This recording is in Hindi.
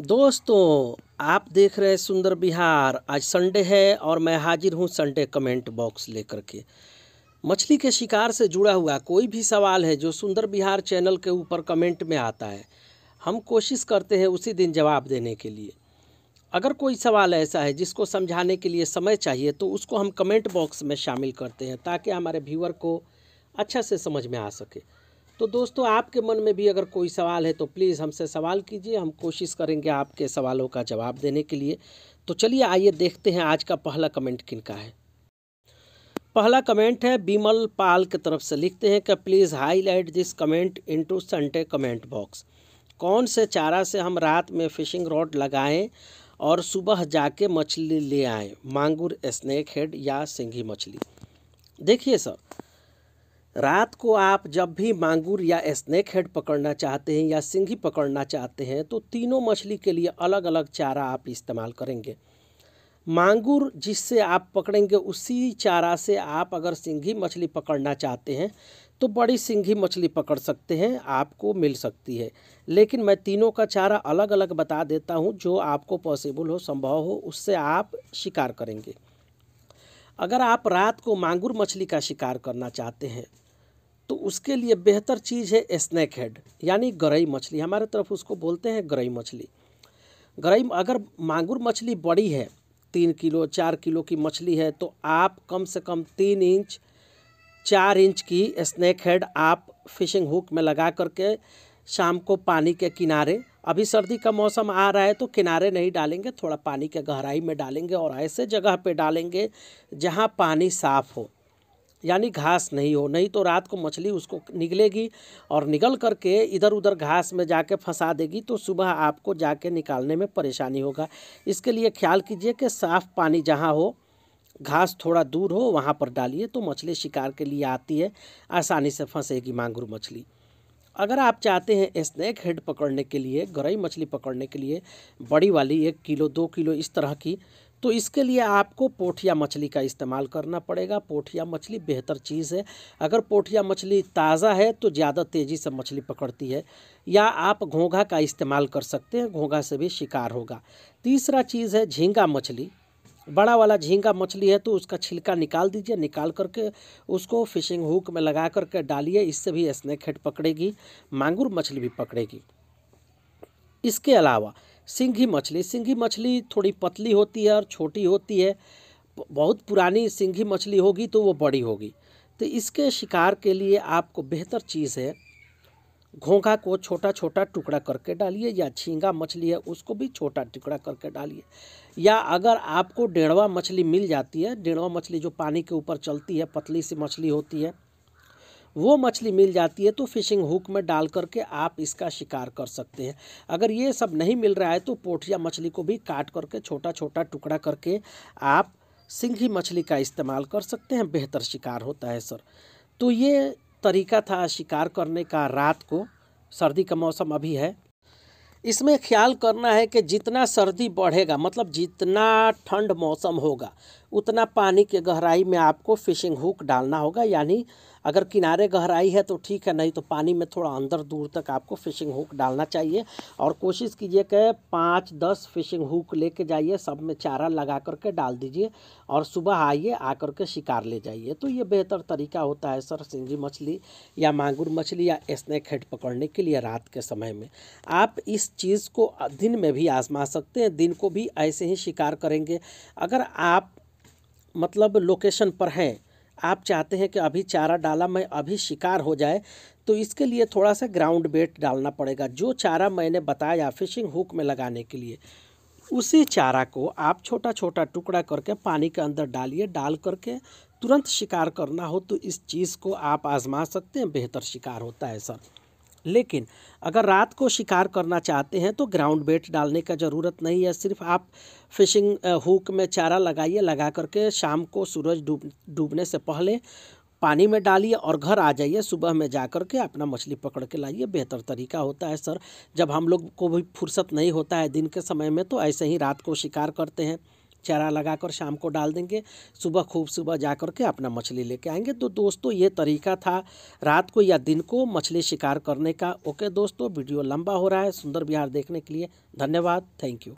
दोस्तों आप देख रहे हैं सुंदर बिहार आज संडे है और मैं हाजिर हूं संडे कमेंट बॉक्स लेकर के मछली के शिकार से जुड़ा हुआ कोई भी सवाल है जो सुंदर बिहार चैनल के ऊपर कमेंट में आता है हम कोशिश करते हैं उसी दिन जवाब देने के लिए अगर कोई सवाल ऐसा है जिसको समझाने के लिए समय चाहिए तो उसको हम कमेंट बॉक्स में शामिल करते हैं ताकि हमारे व्यूअर को अच्छा से समझ में आ सके तो दोस्तों आपके मन में भी अगर कोई सवाल है तो प्लीज़ हमसे सवाल कीजिए हम कोशिश करेंगे आपके सवालों का जवाब देने के लिए तो चलिए आइए देखते हैं आज का पहला कमेंट किन का है पहला कमेंट है बीमल पाल की तरफ से लिखते हैं कि please highlight this comment into Sunday comment box कौन से चारा से हम रात में फिशिंग रॉड लगाएं और सुबह जाके मछली ले आएँ मांगुर स्नैक हेड या सिंघी मछली देखिए सर रात को आप जब भी मांगूर या स्नैक हेड पकड़ना चाहते हैं या सिंघी पकड़ना चाहते हैं तो तीनों मछली के लिए अलग अलग चारा आप इस्तेमाल करेंगे मांगूर जिससे आप पकड़ेंगे उसी चारा से आप अगर सिंघी मछली पकड़ना चाहते हैं तो बड़ी सिंघी मछली पकड़ सकते हैं आपको मिल सकती है लेकिन मैं तीनों का चारा अलग अलग बता देता हूँ जो आपको पॉसिबल हो संभव हो उससे आप शिकार करेंगे अगर आप रात को मांगूर मछली का शिकार करना चाहते हैं तो उसके लिए बेहतर चीज़ है स्नैक हेड यानी गरई मछली हमारे तरफ उसको बोलते हैं गरई मछली गरई अगर मांगुर मछली बड़ी है तीन किलो चार किलो की मछली है तो आप कम से कम तीन इंच चार इंच की स्नैक हेड आप फिशिंग हुक में लगा करके शाम को पानी के किनारे अभी सर्दी का मौसम आ रहा है तो किनारे नहीं डालेंगे थोड़ा पानी के गहराई में डालेंगे और ऐसे जगह पे डालेंगे जहाँ पानी साफ़ हो यानी घास नहीं हो नहीं तो रात को मछली उसको निकलेगी और निकल करके इधर उधर घास में जाके फंसा देगी तो सुबह आपको जाके निकालने में परेशानी होगा इसके लिए ख्याल कीजिए कि साफ़ पानी जहाँ हो घास थोड़ा दूर हो वहाँ पर डालिए तो मछली शिकार के लिए आती है आसानी से फंसेगी मांगुर मछली अगर आप चाहते हैं स्नैक हेड पकड़ने के लिए गरई मछली पकड़ने के लिए बड़ी वाली एक किलो दो किलो इस तरह की तो इसके लिए आपको पोठिया मछली का इस्तेमाल करना पड़ेगा पोठिया मछली बेहतर चीज़ है अगर पोठिया मछली ताज़ा है तो ज़्यादा तेज़ी से मछली पकड़ती है या आप घोंघा का इस्तेमाल कर सकते हैं घोंघा से भी शिकार होगा तीसरा चीज़ है झींगा मछली बड़ा वाला झींगा मछली है तो उसका छिलका निकाल दीजिए निकाल करके उसको फिशिंग हुक में लगा करके डालिए इससे भी स्नैक हेड पकड़ेगी मांगुर मछली भी पकड़ेगी इसके अलावा सिंघी मछली सिंघी मछली थोड़ी पतली होती है और छोटी होती है बहुत पुरानी सिंघी मछली होगी तो वो बड़ी होगी तो इसके शिकार के लिए आपको बेहतर चीज़ है घोंघा को छोटा छोटा टुकड़ा करके डालिए या झींगा मछली है उसको भी छोटा टुकड़ा करके डालिए या अगर आपको डेढ़वा मछली मिल जाती है डेढ़वा मछली जो पानी के ऊपर चलती है पतली सी मछली होती है वो मछली मिल जाती है तो फिशिंग हुक में डाल करके आप इसका शिकार कर सकते हैं अगर ये सब नहीं मिल रहा है तो पोठिया मछली को भी काट करके छोटा छोटा टुकड़ा करके आप सिंघी मछली का इस्तेमाल कर सकते हैं बेहतर शिकार होता है सर तो ये तरीका था शिकार करने का रात को सर्दी का मौसम अभी है इसमें ख्याल करना है कि जितना सर्दी बढ़ेगा मतलब जितना ठंड मौसम होगा उतना पानी के गहराई में आपको फिशिंग हुक डालना होगा यानी अगर किनारे गहराई है तो ठीक है नहीं तो पानी में थोड़ा अंदर दूर तक आपको फिशिंग हुक डालना चाहिए और कोशिश कीजिए कि पाँच दस फिशिंग हुक लेके जाइए सब में चारा लगा करके डाल दीजिए और सुबह आइए आकर के शिकार ले जाइए तो ये बेहतर तरीका होता है सर सिंगी मछली या मांगुर मछली या स्नैक हेड पकड़ने के लिए रात के समय में आप इस चीज़ को दिन में भी आजमा सकते हैं दिन को भी ऐसे ही शिकार करेंगे अगर आप मतलब लोकेशन पर हैं आप चाहते हैं कि अभी चारा डाला मैं अभी शिकार हो जाए तो इसके लिए थोड़ा सा ग्राउंड बेट डालना पड़ेगा जो चारा मैंने बताया फिशिंग हुक में लगाने के लिए उसी चारा को आप छोटा छोटा टुकड़ा करके पानी के अंदर डालिए डाल करके तुरंत शिकार करना हो तो इस चीज़ को आप आजमा सकते हैं बेहतर शिकार होता है सर लेकिन अगर रात को शिकार करना चाहते हैं तो ग्राउंड बेट डालने का ज़रूरत नहीं है सिर्फ आप फिशिंग हुक में चारा लगाइए लगा करके शाम को सूरज डूब डूबने से पहले पानी में डालिए और घर आ जाइए सुबह में जा कर के अपना मछली पकड़ के लाइए बेहतर तरीका होता है सर जब हम लोग को भी फुर्सत नहीं होता है दिन के समय में तो ऐसे ही रात को शिकार करते हैं चारा लगाकर शाम को डाल देंगे सुबह खूब सुबह जा कर के अपना मछली लेके आएंगे तो दोस्तों ये तरीका था रात को या दिन को मछली शिकार करने का ओके दोस्तों वीडियो लंबा हो रहा है सुंदर बिहार देखने के लिए धन्यवाद थैंक यू